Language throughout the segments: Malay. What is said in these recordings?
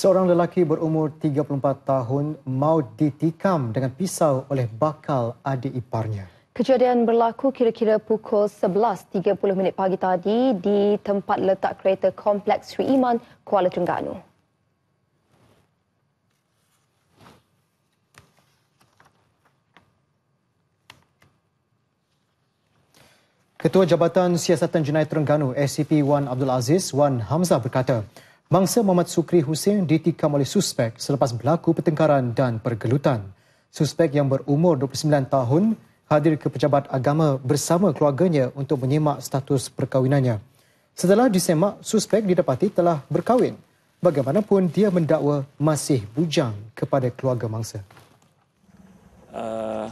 Seorang lelaki berumur 34 tahun maut ditikam dengan pisau oleh bakal adik iparnya. Kejadian berlaku kira-kira pukul 11.30 pagi tadi di tempat letak kereta Kompleks Sri Iman, Kuala Terengganu. Ketua Jabatan Siasatan Jenayah Terengganu, SCP Wan Abdul Aziz Wan Hamzah berkata, Mangsa Muhammad Sukri Hussein ditikam oleh suspek selepas berlaku pertengkaran dan pergelutan. Suspek yang berumur 29 tahun hadir ke pejabat agama bersama keluarganya untuk menyemak status perkahwinannya. Setelah disemak, suspek didapati telah berkahwin. Bagaimanapun, dia mendakwa masih bujang kepada keluarga mangsa. Uh,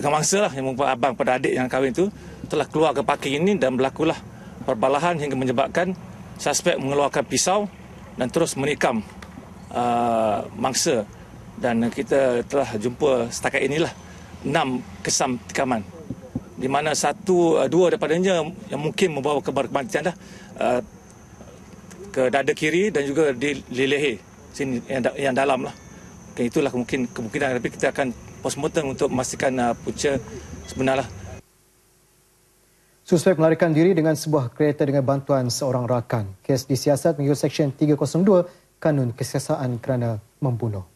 mangsa lah yang membuat abang pada adik yang kahwin itu telah keluar ke parking ini dan berlakulah perbalahan hingga menyebabkan suspek mengeluarkan pisau dan terus menikam uh, mangsa dan kita telah jumpa setakat inilah enam kesam tikaman di mana satu uh, dua daripadanya yang mungkin membawa kebar kematian dah uh, ke dada kiri dan juga di leher sini yang, yang dalam lah okay, itulah mungkin kemungkinan tapi kita akan postmortem untuk memastikan uh, punca sebenarnya Suspek melarikan diri dengan sebuah kereta dengan bantuan seorang rakan. Kes disiasat mengikut Seksyen 302 Kanun Kesiasaan kerana membunuh.